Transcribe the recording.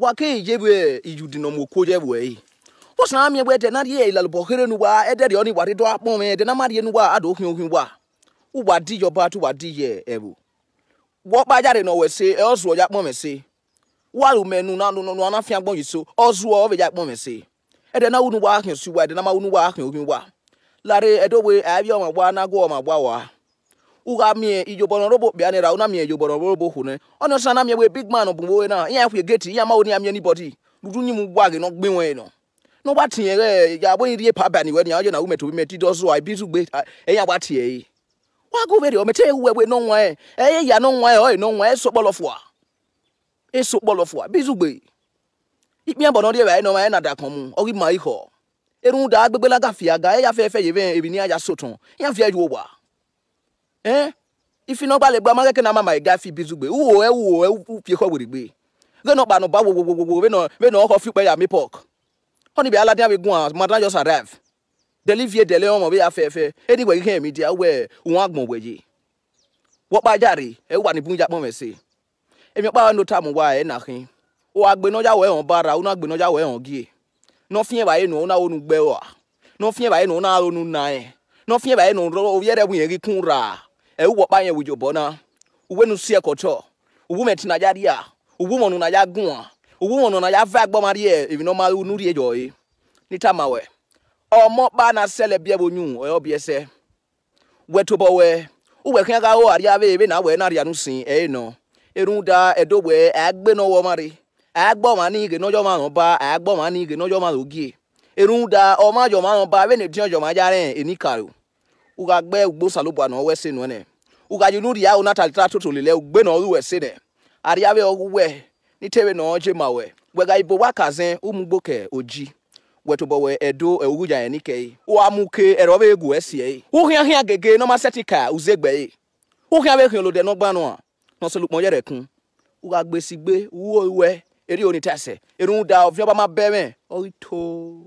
wake yewe ijudino mokoje we osana mi we de na ye ilal bohere nu wa e de ri oni wari do apon me de na ma ri nu wa ado hin hin wa u wa di yoba tu wa di ye ebu wo pa jare no we se e osu oja pon me se wa ru menu na nu nu ana fi agbon yi so osu o be ja pon me se e de na unu wa hin su wa de na ma unu wa hin hin wa lare edowe abi o ma gwa na gwo o ma gwa wa uga mie ijo bono robo biane ra una mie ijo bono robo hune ono sana mie we big man obunwo na iya hwe gate iya ma oni amie anybody dudu nyimu gbage no gbenwe no no ba tie re ya bo ni rie pa ba we ni ajo na umeto bi meti dozo ai bizu gbe eya ba tie yi e. wa go very o mete we we no nwa e eye ya no nwa e o no nwa e so polofua e so polofua bizu gbe ipi abono rie ba e no ma e na da kan mu ogi ma iho erun da gbegbelaga fiaga eya fe fe ye be ebi ni aya sotun eya fi ayo wa eh ifi no gbale gba mageke na mama ga fi bizugbe wo e wo e upie ko gbe ze no ba no ba wo wo wo we no we no ho fi pe ya mi pork oni bi ala dia we gun as madam just arrive deliver dele omo bi afefe Anyway, you kikan mi dia we won agbon weje wo pa jàre e wa ni bunja pon mese èmi pa no ta mu wa e na kin o agbe no ja we on bara o na agbe no ja we on gie no fien ba e no na onu gbe wa no fien ba e no na onu na e no fien ba e no ro o yere bu yen ri kun ra ɛwɔ ban yɛ wudwo bɔna uwe nu si ɛkɔtɔ ubu mɛ tina ya ria ubu mɔnu na ya gun a ubu mɔnu na ya va gbɔma e. ria evi na ɔma nu ria dzɔ ye ni ta ma wɛ ɔmɔ ba na sɛ lɛ bia bo nyu ɔyɔ bia sɛ wɛ to bɔ wɛ uwɛ kɛn ka wɔ aria be ebe na wɛ na ria nu si ɛyɛ e nɔ eru da ɛdo wɛ agbe na ɔwɔ ma ri agbɔ ma ni ige nɔjɔ ma nɔ ba agbɔ ma ni ige nɔjɔ ma nɔ gie eru da ɔma jɔ ma nɔ ba ebe ne tiɲɛ jɔ ma ya rɛ enika o ugagbɛ gbosalo bɔ a nɔ wɛ se nɔ nɛ ugaji nuri ya unata litatu tulile ugbe na oluwe sine ariawe oguwe nitewe na oje mawe wega ibo wakaze umugboke oji wetobowe edo ewuja enike uamuke erobe egu esie uhia hia gege no masetika uzegbe uhia we hia lode no gbanu a no yere kun ugagbe sigbe uwo iwe eri onitase erun da ofioba ma bemen orito